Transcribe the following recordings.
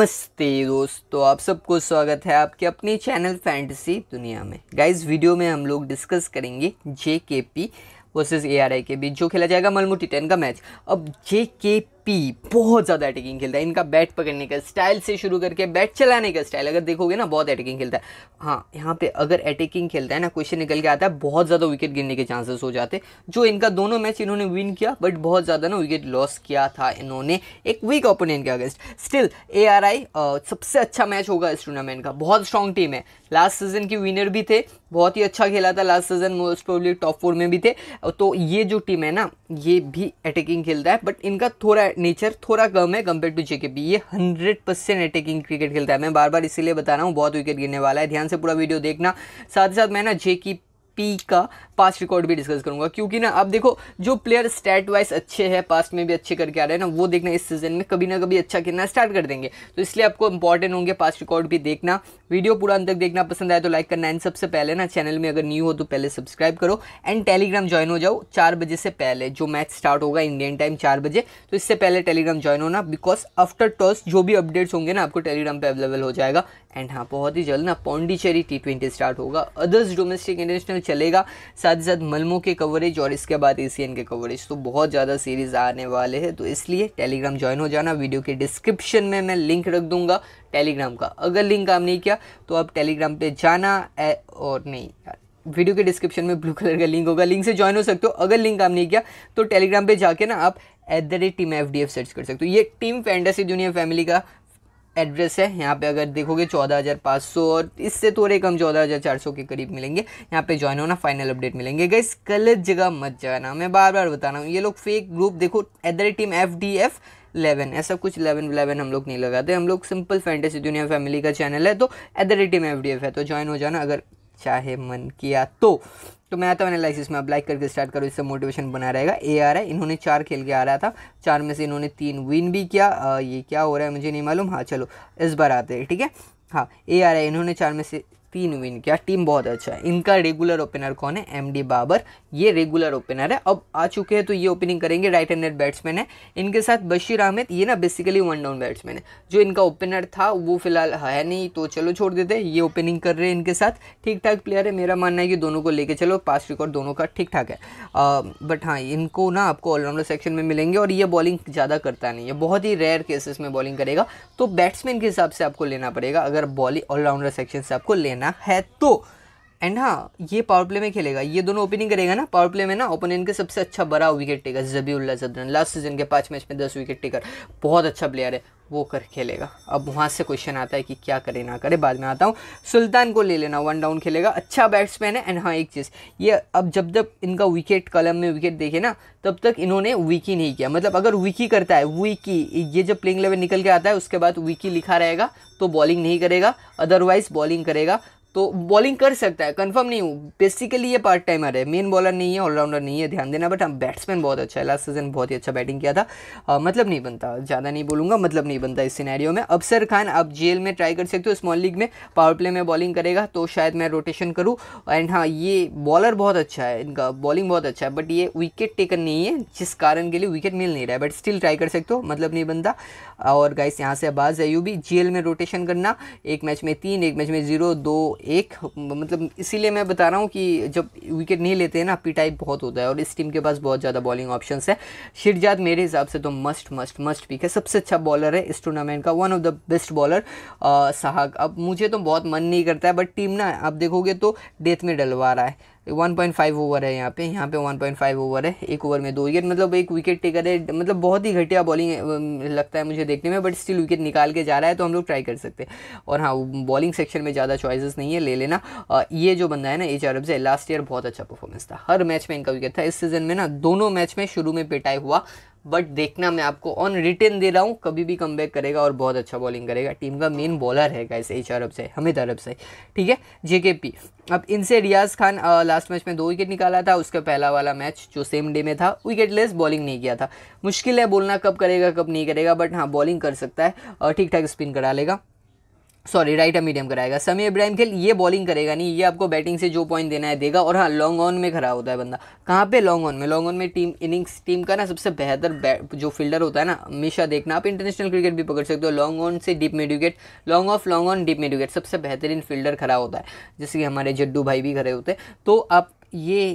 नमस्ते दोस्तों आप सबको स्वागत है आपके अपने चैनल फैंटेसी दुनिया में गाइस वीडियो में हम लोग डिस्कस करेंगे J K P versus A R I के बीच जो खेला जाएगा मलमुटी टेन का मैच अब जे के पी बहुत ज़्यादा अटैकिंग खेलता है इनका बैट पकड़ने का स्टाइल से शुरू करके बैट चलाने का स्टाइल अगर देखोगे ना बहुत अटैकिंग खेलता है हाँ यहाँ पे अगर अटैकिंग खेलता है ना क्वेश्चन निकल के आता है बहुत ज़्यादा विकेट गिरने के चांसेस हो जाते जो इनका दोनों मैच इन्होंने विन किया बट बहुत ज़्यादा ना विकेट लॉस किया था इन्होंने एक वीक ओपोनेंट के against still A R I सबसे अच्छा मैच होगा इस टूर्नामेंट का बहुत स्ट्रॉन्ग टीम है लास्ट सीजन की विनर भी थे बहुत ही अच्छा खेला था last season most probably top four में भी थे तो ये जो टीम है ना ये भी अटैकिंग खेलता है बट इनका थोड़ा नेचर थोड़ा कम है कंपेयर टू जेके पी ये हंड्रेड परसेंट अटैकिंग क्रिकेट खेलता है मैं बार बार इसीलिए बता रहा हूँ बहुत विकेट गिरने वाला है ध्यान से पूरा वीडियो देखना साथ ही साथ मैं ना जे पी का पास रिकॉर्ड भी डिस्कस करूंगा क्योंकि ना अब देखो जो प्लेयर स्टैट वाइज अच्छे हैं पास्ट में भी अच्छे करके आ रहे हैं ना वो देखना इस सीजन में कभी ना कभी अच्छा खेलना स्टार्ट कर देंगे तो इसलिए आपको इंपॉर्टेंट होंगे पास्ट रिकॉर्ड भी देखना वीडियो पूरा अंत तक देखना पसंद आए तो लाइक करना एंड सबसे पहले ना चैनल में अगर न्यू हो तो पहले सब्सक्राइब करो एंड टेलीग्राम ज्वाइन हो जाओ चार बजे से पहले जो मैच स्टार्ट होगा इंडियन टाइम चार बजे तो इससे पहले टेलीग्राम ज्वाइन होना बिकॉज आफ्टर टॉस जो भी अपडेट्स होंगे ना आपको टेलीग्राम पर अवेलेबल हो जाएगा एंड हाँ बहुत ही जल्द ना पौंडीचेरी टी ट्वेंटी स्टार्ट होगा अदर्स डोमेस्टिक इंटरनेशनल चलेगा साथ ही साथ मलमो के कवरेज और इसके बाद एशियन के कवरेज तो बहुत ज़्यादा सीरीज़ आने वाले हैं तो इसलिए टेलीग्राम ज्वाइन हो जाना वीडियो के डिस्क्रिप्शन में मैं लिंक रख दूंगा टेलीग्राम का अगर लिंक काम नहीं किया तो आप टेलीग्राम पर जाना और नहीं वीडियो के डिस्क्रिप्शन में ब्लू कलर का लिंक होगा लिंक से ज्वाइन हो सकते हो अगर लिंक काम नहीं किया तो टेलीग्राम पर जाके ना आप at the rate team F D F search कर सकते हो ये टीम फैंटेसी दुनिया फैमिली का एड्रेस है यहाँ पे अगर देखोगे चौदह हज़ार पाँच सौ और इससे थोड़े तो कम चौदह हज़ार चार सौ के करीब मिलेंगे यहाँ पे ज्वाइन होना फाइनल अपडेट मिलेंगे गई गलत जगह मत जाना मैं बार बार बता रहा हूँ ये लोग फेक ग्रुप देखो at the rate team F D F eleven ऐसा कुछ इलेवन इलेवन हम लोग नहीं लगाते हम लोग सिंपल फैंटेसी दुनिया फैमिली का चैनल है तो at the rate team F D F है तो ज्वाइन हो जाना अगर चाहे अच्छा मन किया तो तो मैं आता हूँ एनालिसिस में अब लाइक करके स्टार्ट करो इससे मोटिवेशन बना रहेगा ए आर है इन्होंने चार खेल के आ रहा था चार में से इन्होंने तीन विन भी किया आ, ये क्या हो रहा है मुझे नहीं मालूम हाँ चलो इस बार आते हैं ठीक है हाँ ए आर है इन्होंने चार में से तीन विन किया टीम बहुत अच्छा है इनका रेगुलर ओपनर कौन है एम डी बाबर ये रेगुलर ओपनर है अब आ चुके हैं तो ये ओपनिंग करेंगे राइट हैंडेड बैट्समैन है इनके साथ बशीर अहमद ये ना बेसिकली वन डाउन बैट्समैन है जो इनका ओपनर था वो फिलहाल है नहीं तो चलो छोड़ देते ये ओपनिंग कर रहे हैं इनके साथ ठीक ठाक प्लेयर है मेरा मानना है कि दोनों को लेके चलो पास रिकॉर्ड दोनों का ठीक ठाक है आ, बट हाँ इनको ना आपको ऑलराउंडर सेक्शन में मिलेंगे और ये बॉलिंग ज़्यादा करता नहीं है बहुत ही रेयर केसेस में बॉलिंग करेगा तो बैट्समैन के हिसाब से आपको लेना पड़ेगा अगर बॉलिंग ऑलराउंडर सेक्शन से आपको लेना लेना है तो एंड हाँ ये पावर प्ले में खेलेगा ये दोनों ओपनिंग करेगा ना पावर प्ले में ना ओपन के सबसे अच्छा बड़ा wicket taker Zabiullah Zadran last season के पाँच मैच में दस विकेट टेकर बहुत अच्छा प्लेयर है वो कर खेलेगा अब वहाँ से क्वेश्चन आता है कि क्या करे ना करे बाद में आता हूँ सुल्तान को ले लेना वन डाउन खेलेगा अच्छा बैट्समैन है एंड हाँ एक चीज़ ये अब जब तक इनका विकेट कलम में विकेट देखे ना तब तक इन्होंने विकी नहीं किया मतलब अगर विकी करता है विकी ये जब प्लेइंग लेवल निकल के आता है उसके बाद विकी लिखा रहेगा तो बॉलिंग नहीं करेगा अदरवाइज बॉलिंग करेगा तो बॉलिंग कर सकता है कंफर्म नहीं हूँ बेसिकली ये पार्ट टाइमर है मेन बॉलर नहीं है ऑलराउंडर नहीं है ध्यान देना बट हम बैट्समैन बहुत अच्छा है लास्ट सीजन बहुत ही अच्छा बैटिंग किया था आ, मतलब नहीं बनता ज़्यादा नहीं बोलूँगा मतलब नहीं बनता इस सिनेरियो में अफसर खान आप जेल में ट्राई कर सकते हो स्मॉल लीग में पावर प्ले में बॉलिंग करेगा तो शायद मैं रोटेशन करूँ एंड हाँ ये बॉलर बहुत अच्छा है इनका बॉलिंग बहुत अच्छा है बट ये विकेट टेकन नहीं है जिस कारण के लिए विकेट मिल नहीं रहा है बट स्टिल ट्राई कर सकते हो मतलब नहीं बनता और गाइस यहाँ से बाज़ है यू भी जेल में रोटेशन करना एक मैच में तीन एक मैच में जीरो दो एक मतलब इसीलिए मैं बता रहा हूँ कि जब विकेट नहीं लेते हैं ना पी टाइप बहुत होता है और इस टीम के पास बहुत ज़्यादा बॉलिंग ऑप्शंस है शिरजाद मेरे हिसाब से तो मस्ट मस्ट मस्ट पिक है सबसे अच्छा बॉलर है इस टूर्नामेंट का one of the best bowler साहब अब मुझे तो बहुत मन नहीं करता है बट टीम ना आप देखोगे तो डेथ में डलवा रहा है वन पॉइंट फाइव ओवर है यहाँ पे यहाँ पे वन पॉइंट फाइव ओवर है एक ओवर में दो विकेट मतलब एक विकेट टेकर है मतलब बहुत ही घटिया बॉलिंग लगता है मुझे देखने में बट स्टिल विकेट निकाल के जा रहा है तो हम लोग ट्राई कर सकते हैं और हाँ बॉलिंग सेक्शन में ज़्यादा चॉइसेस नहीं है ले लेना ये जो बंदा है ना एच आर से लास्ट ईयर बहुत अच्छा परफॉर्मेंस था हर मैच में इनका विकेट था इस सीज़न में ना दोनों मैच में शुरू में पिटाई हुआ बट देखना मैं आपको ऑन रिटर्न दे रहा हूँ कभी भी कम करेगा और बहुत अच्छा बॉलिंग करेगा टीम का मेन बॉलर है गाइस एच अरब से हमिद अरब से ठीक है जेके पी अब इनसे रियाज खान आ, लास्ट मैच में दो विकेट निकाला था उसका पहला वाला मैच जो सेम डे में था विकेट लेस बॉलिंग नहीं किया था मुश्किल है बोलना कब करेगा कब नहीं करेगा बट हाँ बॉलिंग कर सकता है और ठीक ठाक स्पिन करा लेगा सॉरी राइट अ मीडियम कराएगा समी इब्राहिम खेल ये बॉलिंग करेगा नहीं ये आपको बैटिंग से जो पॉइंट देना है देगा और हाँ लॉन्ग ऑन में खराब होता है बंदा कहाँ पे लॉन्ग ऑन में लॉन्ग ऑन में टीम इनिंग्स टीम का ना सबसे बेहतर जो फील्डर होता है ना हमेशा देखना आप इंटरनेशनल क्रिकेट भी पकड़ सकते हो लॉन्ग ऑन से deep midwicket long off long on deep midwicket सबसे बेहतरीन फील्डर खड़ा होता है जैसे कि हमारे जड्डू भाई भी खड़े होते हैं तो आप ये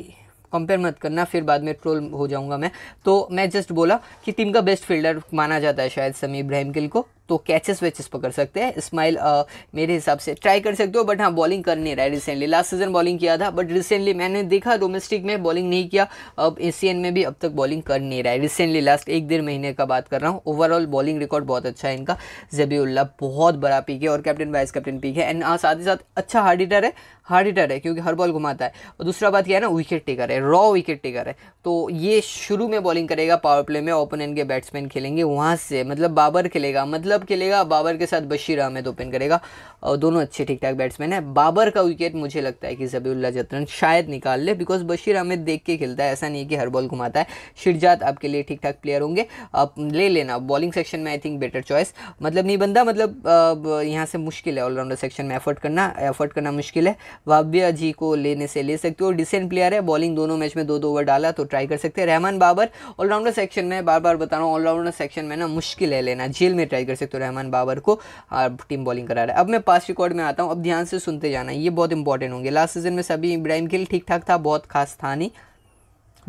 कंपेयर मत करना फिर बाद में ट्रोल हो जाऊंगा मैं तो मैं जस्ट बोला कि टीम का बेस्ट फील्डर माना जाता है शायद समी इब्राहिम गिल को तो कैचेस वैचेस पकड़ सकते हैं आ, uh, मेरे हिसाब से ट्राई कर सकते हो बट हाँ बॉलिंग कर नहीं रहा है रिसेंटली लास्ट सीजन बॉलिंग किया था बट रिसेंटली मैंने देखा डोमेस्टिक में बॉलिंग नहीं किया अब एशियन में भी अब तक बॉलिंग कर नहीं रहा है रिसेंटली लास्ट एक डेढ़ महीने का बात कर रहा हूँ ओवरऑल बॉलिंग रिकॉर्ड बहुत अच्छा है इनका जबीउल्ला बहुत बड़ा पीक है और कैप्टन वाइस कैप्टन पीक है एंड हाँ, साथ ही साथ अच्छा हार्ड हिटर है हार्ड हिटर है क्योंकि हर बॉल घुमाता है और दूसरा बात क्या है ना विकेट टेकर है रॉ विकेट टेकर है तो ये शुरू में बॉलिंग करेगा पावर प्ले में ओपन एंड के बैट्समैन खेलेंगे वहाँ से मतलब बाबर खेलेगा मतलब क्लब खेलेगा बाबर के साथ बशीर अहमद ओपन करेगा और दोनों अच्छे ठीक ठाक बैट्समैन है बाबर का विकेट मुझे लगता है कि जबीउल्ला जतरन शायद निकाल ले बिकॉज बशीर अहमद देख के खेलता है ऐसा नहीं है कि हर बॉल घुमाता है शिरजात आपके लिए ठीक ठाक प्लेयर होंगे आप ले लेना बॉलिंग सेक्शन में आई थिंक बेटर चॉइस मतलब नहीं बनता मतलब यहाँ से मुश्किल है ऑलराउंडर सेक्शन में एफर्ट करना एफर्ट करना मुश्किल है वाव्या जी को लेने से ले सकते हो डिसेंट प्लेयर है बॉलिंग दोनों मैच में दो दो ओवर डाला तो ट्राई कर सकते हैं रहमान बाबर ऑलराउंडर सेक्शन में बार बार बता रहा हूँ ऑलराउंडर सेक्शन में ना मुश्किल है लेना जेल में ट्राई कर सकते सकते तो रहमान बाबर को टीम बॉलिंग करा रहा है अब मैं पास रिकॉर्ड में आता हूँ अब ध्यान से सुनते जाना ये बहुत इंपॉर्टेंट होंगे लास्ट सीजन में सभी इब्राहिम के ठीक ठाक था बहुत खास था नहीं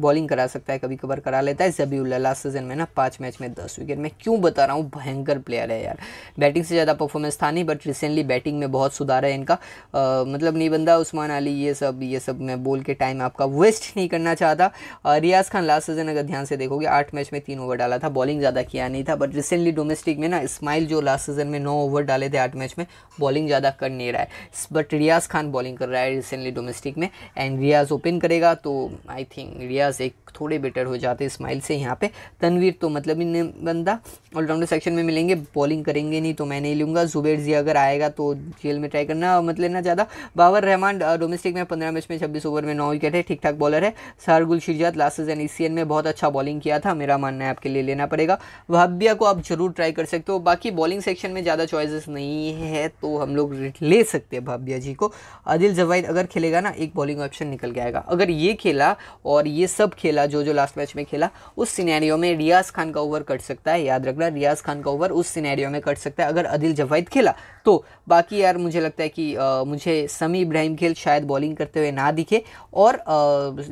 बॉलिंग करा सकता है कभी कभार करा लेता है उल्ला लास्ट सीजन में ना पाँच मैच में दस विकेट मैं क्यों बता रहा हूँ भयंकर प्लेयर है यार बैटिंग से ज़्यादा परफॉर्मेंस था नहीं बट रिसेंटली बैटिंग में बहुत सुधार है इनका आ, मतलब नहीं बंदा उस्मान अली ये सब ये सब मैं बोल के टाइम आपका वेस्ट नहीं करना चाहता रियाज खान लास्ट सीजन अगर ध्यान से देखोगे आठ मैच में तीन ओवर डाला था बॉलिंग ज़्यादा किया नहीं था बट रिसेंटली डोमेस्टिक में ना इस्माइल जो लास्ट सीजन में नौ ओवर डाले थे आठ मैच में बॉलिंग ज़्यादा कर नहीं रहा है बट रियाज खान बॉलिंग कर रहा है रिसेंटली डोमेस्टिक में एंड रियाज ओपन करेगा तो आई थिंक रियाज वजह से थोड़े बेटर हो जाते स्माइल से यहाँ पे तनवीर तो मतलब इन बंदा ऑलराउंडर सेक्शन में मिलेंगे बॉलिंग करेंगे नहीं तो मैं नहीं लूँगा जुबेर जी अगर आएगा तो जेल में ट्राई करना मत लेना ज़्यादा बाबर रहमान डोमेस्टिक में पंद्रह मैच में छब्बीस ओवर में नौ विकेट है ठीक ठाक बॉलर है सारगुल शिजात लास्ट सीजन ई में बहुत अच्छा बॉलिंग किया था मेरा मानना है आपके लिए लेना पड़ेगा भाब्या को आप जरूर ट्राई कर सकते हो बाकी बॉलिंग सेक्शन में ज़्यादा चॉइसेस नहीं है तो हम लोग ले सकते हैं भाब्या जी को आदिल जवाइद अगर खेलेगा ना एक बॉलिंग ऑप्शन निकल के आएगा अगर ये खेला और ये सब खेला जो जो लास्ट मैच में खेला उस सिनेरियो में रियाज खान का ओवर कट सकता है याद रखना रियाज खान का ओवर उस सिनेरियो में कट सकता है अगर अदिल जवाइद खेला तो बाकी यार मुझे लगता है कि आ, मुझे समी इब्राहिम खेल शायद बॉलिंग करते हुए ना दिखे और आ,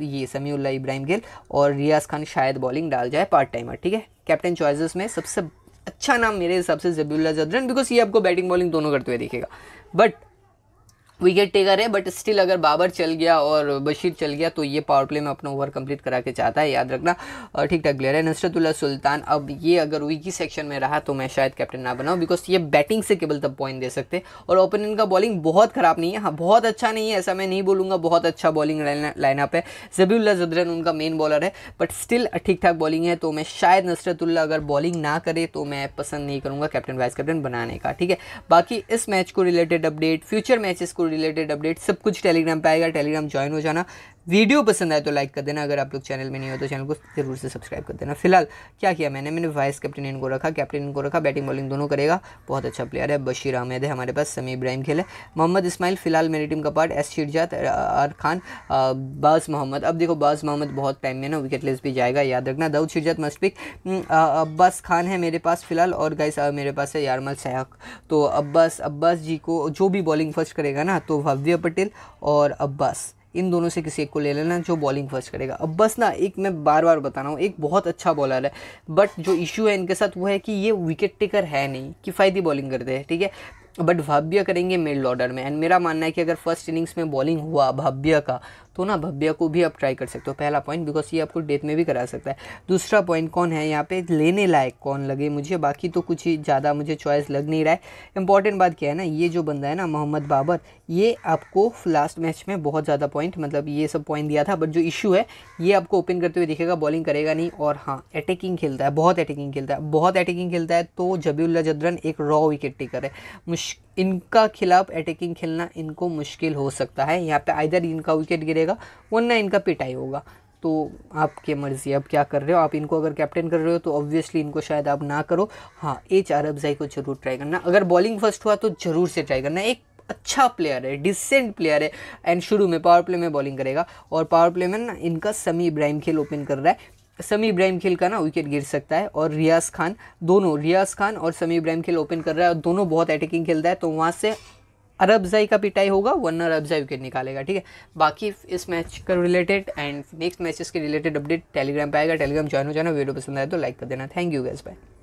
ये समीउल्ला इब्राहिम खेल और रियाज खान शायद बॉलिंग डाल जाए पार्ट टाइमर ठीक है कैप्टन चॉइसेस में सबसे अच्छा नाम मेरे हिसाब से जबीउल्ला जदरन बिकॉज ये आपको बैटिंग बॉलिंग दोनों करते हुए दिखेगा बट विकेट टेकर है बट स्टिल अगर बाबर चल गया और बशीर चल गया तो ये पावर प्ले में अपना ओवर कंप्लीट करा के चाहता है याद रखना और ठीक ठाक प्लेयर है नसरतुल्ला सुल्तान अब ये अगर विकी सेक्शन में रहा तो मैं शायद कैप्टन ना बनाऊँ बिकॉज ये बैटिंग से केवल तब पॉइंट दे सकते और ओपनिंग का बॉलिंग बहुत ख़राब नहीं है हाँ बहुत अच्छा नहीं है ऐसा मैं नहीं बोलूँगा बहुत अच्छा बॉलिंग लाइनअप है जबीउल्ला जदरन उनका मेन बॉलर है बट स्टिल ठीक ठाक बॉलिंग है तो मैं शायद नसरतुल्ला अगर बॉलिंग ना करे तो मैं पसंद नहीं करूँगा कैप्टन वाइस कैप्टन बनाने का ठीक है बाकी इस मैच को रिलेटेड अपडेट फ्यूचर मैचेस को रिलेटेड अपडेट सब कुछ टेलीग्राम पे आएगा टेलीग्राम ज्वाइन हो जाना वीडियो पसंद आए तो लाइक कर देना अगर आप लोग चैनल में नहीं हो तो चैनल को जरूर से सब्सक्राइब कर देना फिलहाल क्या किया मैंने मैंने वाइस कैप्टन इनको रखा कैप्टन इनको रखा बैटिंग बॉलिंग दोनों करेगा बहुत अच्छा प्लेयर है बशीर अहमद है हमारे पास समी इब्राहिम खेले मोहम्मद इस्माइल फिलहाल मेरी टीम का पार्ट एस शिरजात आर खान बास मोहम्मद अब देखो बास मोहम्मद बहुत टाइम में ना विकेट लेस भी जाएगा याद रखना दाऊद शिरजात मस्पिक अब्बास खान है मेरे पास फिलहाल और गाइस मेरे पास है यारमल सयाक तो अब्बास अब्बास जी को जो भी बॉलिंग फर्स्ट करेगा ना तो भव्य पटेल और अब्बास इन दोनों से किसी एक को ले लेना जो बॉलिंग फर्स्ट करेगा अब बस ना एक मैं बार बार बता रहा हूँ एक बहुत अच्छा बॉलर है बट जो इशू है इनके साथ वो है कि ये विकेट टेकर है नहीं किफ़ायती बॉलिंग करते हैं ठीक है बट भाव्य करेंगे मिडल ऑर्डर में एंड मेरा मानना है कि अगर फर्स्ट इनिंग्स में बॉलिंग हुआ भाव्य का तो ना भव्य को भी आप ट्राई कर सकते हो पहला पॉइंट बिकॉज ये आपको डेथ में भी करा सकता है दूसरा पॉइंट कौन है यहाँ पे लेने लायक कौन लगे मुझे बाकी तो कुछ ही ज़्यादा मुझे चॉइस लग नहीं रहा है इंपॉर्टेंट बात क्या है ना ये जो बंदा है ना मोहम्मद बाबर ये आपको लास्ट मैच में बहुत ज़्यादा पॉइंट मतलब ये सब पॉइंट दिया था बट जो इशू है ये आपको ओपन करते हुए दिखेगा बॉलिंग करेगा नहीं और हाँ अटैकिंग खेलता है बहुत अटैकिंग खेलता है बहुत अटैकिंग खेलता है तो जबीउल्ला जदरन एक रॉ विकेट टेकर है मुश्किल इनका खिलाफ अटैकिंग खेलना इनको मुश्किल हो सकता है यहाँ पे आइधर इनका विकेट गिरेगा वरना इनका पिटाई होगा तो आपकी मर्ज़ी अब क्या कर रहे हो आप इनको अगर कैप्टन कर रहे हो तो ऑब्वियसली इनको शायद आप ना करो हाँ एच अरबजाई को ज़रूर ट्राई करना अगर बॉलिंग फर्स्ट हुआ तो ज़रूर से ट्राई करना एक अच्छा प्लेयर है डिसेंट प्लेयर है एंड शुरू में पावर प्ले में बॉलिंग करेगा और पावर प्ले में ना इनका समी इब्राहिम खेल ओपन कर रहा है समी इब्राहिम खेल का ना विकेट गिर सकता है और रियाज खान दोनों रियाज खान और समी इब्राहिम खेल ओपन कर रहा है और दोनों बहुत अटैकिंग खेलता है तो वहाँ से अरबजाई का पिटाई होगा वरना अरबजाई विकेट निकालेगा ठीक है बाकी इस मैच का रिलेटेड एंड नेक्स्ट मैचेस के रिलेटेड अपडेट टेलीग्राम पे आएगा टेलीग्राम ज्वाइन हो जाना वीडियो पसंद आए तो लाइक कर देना थैंक यू गैस बाय